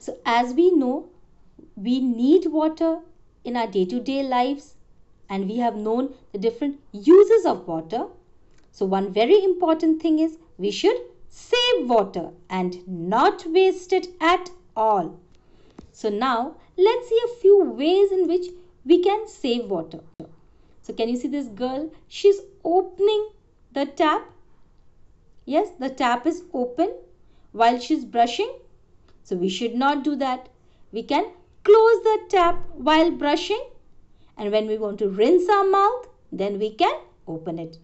So, as we know, we need water in our day to day lives and we have known the different uses of water. So, one very important thing is we should save water and not waste it at all. So, now let's see a few ways in which we can save water. So, can you see this girl? She's opening the tap. Yes, the tap is open while she's brushing so we should not do that. We can close the tap while brushing and when we want to rinse our mouth, then we can open it.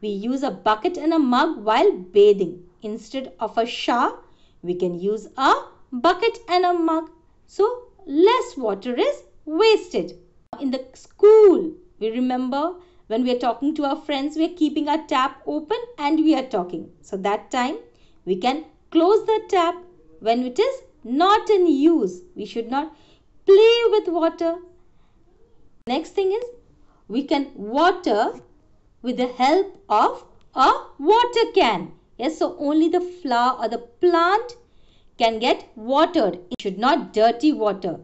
We use a bucket and a mug while bathing. Instead of a shower, we can use a bucket and a mug. So less water is wasted. In the school, we remember when we are talking to our friends, we are keeping our tap open and we are talking. So that time, we can close the tap when it is not in use. We should not play with water. Next thing is we can water with the help of a water can. Yes, so only the flower or the plant can get watered. It should not dirty water.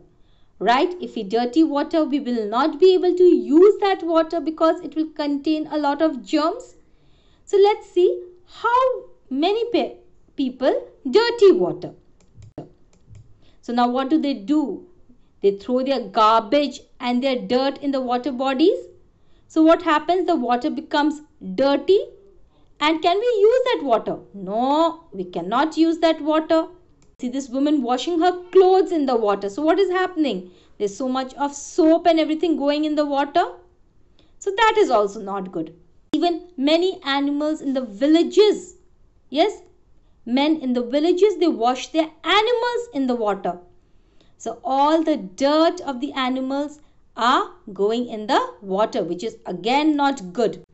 Right? If we dirty water, we will not be able to use that water because it will contain a lot of germs. So let's see how many pe people dirty water. So now what do they do? They throw their garbage and their dirt in the water bodies. So what happens? The water becomes dirty. And can we use that water? No, we cannot use that water. See this woman washing her clothes in the water. So what is happening? There's so much of soap and everything going in the water. So that is also not good. Even many animals in the villages, yes, Men in the villages, they wash their animals in the water. So all the dirt of the animals are going in the water, which is again not good.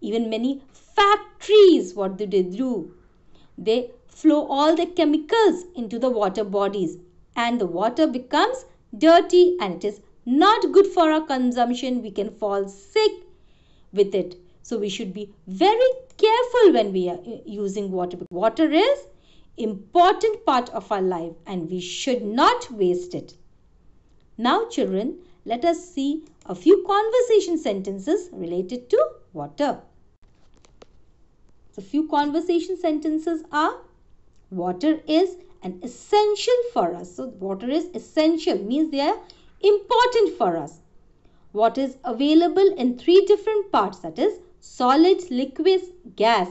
Even many factories, what do they do? They flow all the chemicals into the water bodies and the water becomes dirty and it is not good for our consumption. We can fall sick with it. So we should be very careful when we are uh, using water. Water is important part of our life and we should not waste it. Now children, let us see a few conversation sentences related to water. A few conversation sentences are water is an essential for us. So water is essential means they are important for us. Water is available in three different parts that is solids, liquids, gas.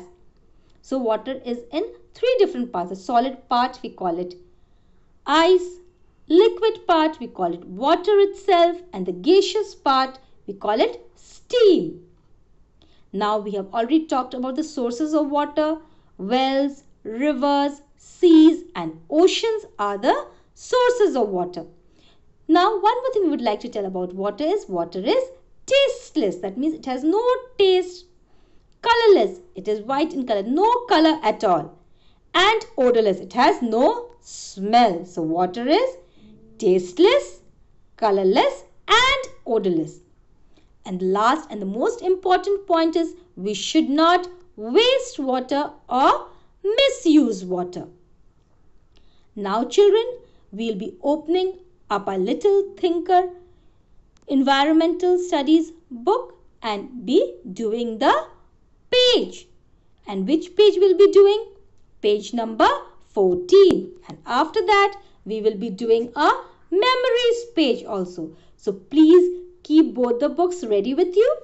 So water is in three different parts. The solid part we call it ice, liquid part we call it water itself and the gaseous part we call it steam. Now we have already talked about the sources of water. Wells, rivers, seas and oceans are the sources of water. Now one more thing we would like to tell about water is water is tasty tasteless that means it has no taste colorless it is white in color no color at all and odorless it has no smell so water is tasteless colorless and odorless and the last and the most important point is we should not waste water or misuse water. Now children, we'll be opening up our little thinker environmental studies book and be doing the page. And which page we'll be doing? Page number 14. And after that, we will be doing a memories page also. So please keep both the books ready with you